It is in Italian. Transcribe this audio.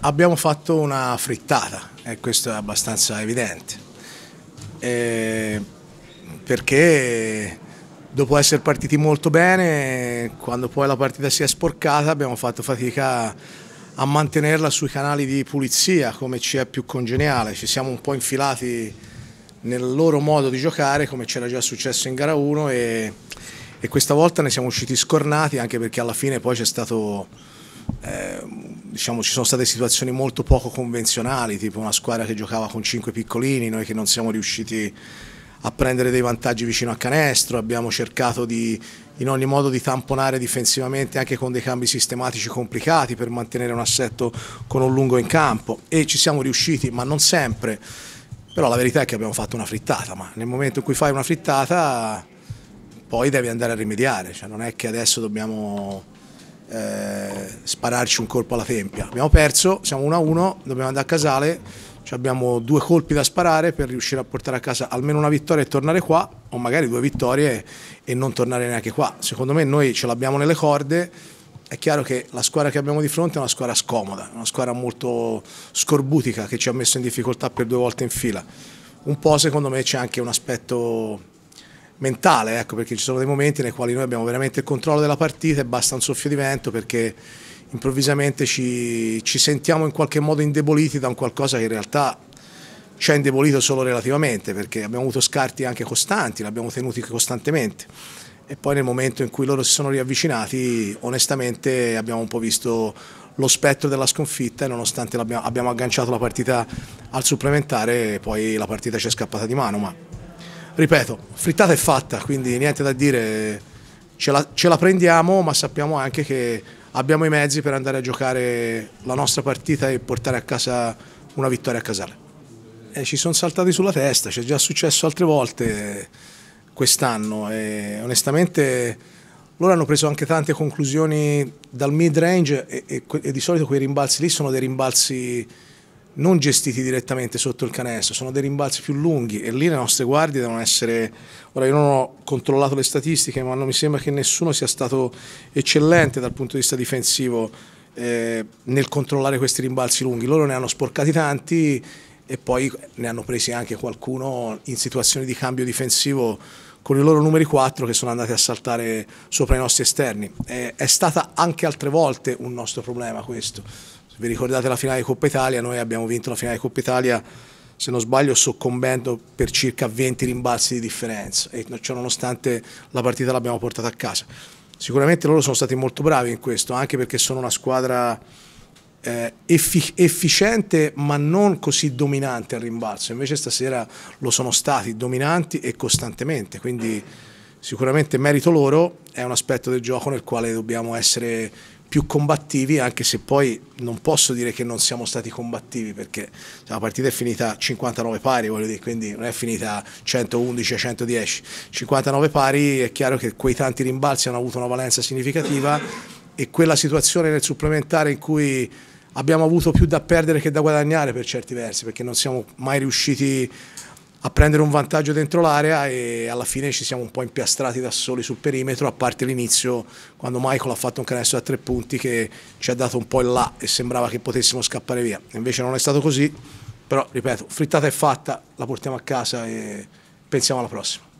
Abbiamo fatto una frittata, e eh, questo è abbastanza evidente, e eh, perché dopo essere partiti molto bene, quando poi la partita si è sporcata abbiamo fatto fatica a mantenerla sui canali di pulizia come ci è più congeniale, ci siamo un po' infilati nel loro modo di giocare come c'era già successo in gara 1 e, e questa volta ne siamo usciti scornati anche perché alla fine poi c'è stato eh, diciamo, ci sono state situazioni molto poco convenzionali, tipo una squadra che giocava con cinque piccolini, noi che non siamo riusciti a prendere dei vantaggi vicino a canestro, abbiamo cercato di, in ogni modo di tamponare difensivamente anche con dei cambi sistematici complicati per mantenere un assetto con un lungo in campo e ci siamo riusciti, ma non sempre. Però la verità è che abbiamo fatto una frittata, ma nel momento in cui fai una frittata poi devi andare a rimediare, cioè non è che adesso dobbiamo eh, spararci un colpo alla tempia. Abbiamo perso, siamo 1-1, dobbiamo andare a Casale, cioè abbiamo due colpi da sparare per riuscire a portare a casa almeno una vittoria e tornare qua, o magari due vittorie e non tornare neanche qua. Secondo me noi ce l'abbiamo nelle corde, è chiaro che la squadra che abbiamo di fronte è una squadra scomoda, una squadra molto scorbutica che ci ha messo in difficoltà per due volte in fila. Un po' secondo me c'è anche un aspetto mentale, ecco, perché ci sono dei momenti nei quali noi abbiamo veramente il controllo della partita e basta un soffio di vento perché improvvisamente ci, ci sentiamo in qualche modo indeboliti da un qualcosa che in realtà ci ha indebolito solo relativamente, perché abbiamo avuto scarti anche costanti, li abbiamo tenuti costantemente. E poi nel momento in cui loro si sono riavvicinati, onestamente abbiamo un po' visto lo spettro della sconfitta e nonostante abbiamo agganciato la partita al supplementare, poi la partita ci è scappata di mano. Ma ripeto, frittata è fatta, quindi niente da dire, ce la, ce la, prendiamo, ma sappiamo anche che abbiamo i mezzi per andare a giocare la nostra partita e portare a casa una vittoria a Casale. E ci sono saltati sulla testa, ci è già successo altre volte quest'anno e onestamente loro hanno preso anche tante conclusioni dal mid range e, e, e di solito quei rimbalzi lì sono dei rimbalzi non gestiti direttamente sotto il canestro, sono dei rimbalzi più lunghi e lì le nostre guardie devono essere, ora io non ho controllato le statistiche ma non mi sembra che nessuno sia stato eccellente dal punto di vista difensivo eh, nel controllare questi rimbalzi lunghi, loro ne hanno sporcati tanti e poi ne hanno presi anche qualcuno in situazioni di cambio difensivo con i loro numeri 4 che sono andati a saltare sopra i nostri esterni. Eh, è stata anche altre volte un nostro problema questo. Se vi ricordate la finale di Coppa Italia, noi abbiamo vinto la finale di Coppa Italia, se non sbaglio, soccombendo per circa 20 rimbalzi di differenza, e ciò nonostante la partita l'abbiamo portata a casa. Sicuramente loro sono stati molto bravi in questo, anche perché sono una squadra eh, efficiente ma non così dominante al rimbalzo, invece stasera lo sono stati dominanti e costantemente, quindi sicuramente merito loro, è un aspetto del gioco nel quale dobbiamo essere più combattivi, anche se poi non posso dire che non siamo stati combattivi, perché cioè, la partita è finita 59 pari, voglio dire, quindi non è finita 111 a 110. 59 pari, è chiaro che quei tanti rimbalzi hanno avuto una valenza significativa e quella situazione nel supplementare in cui abbiamo avuto più da perdere che da guadagnare per certi versi, perché non siamo mai riusciti a prendere un vantaggio dentro l'area e alla fine ci siamo un po' impiastrati da soli sul perimetro, a parte l'inizio quando Michael ha fatto un canestro da tre punti che ci ha dato un po' il là e sembrava che potessimo scappare via. Invece non è stato così, però ripeto, frittata è fatta, la portiamo a casa e pensiamo alla prossima.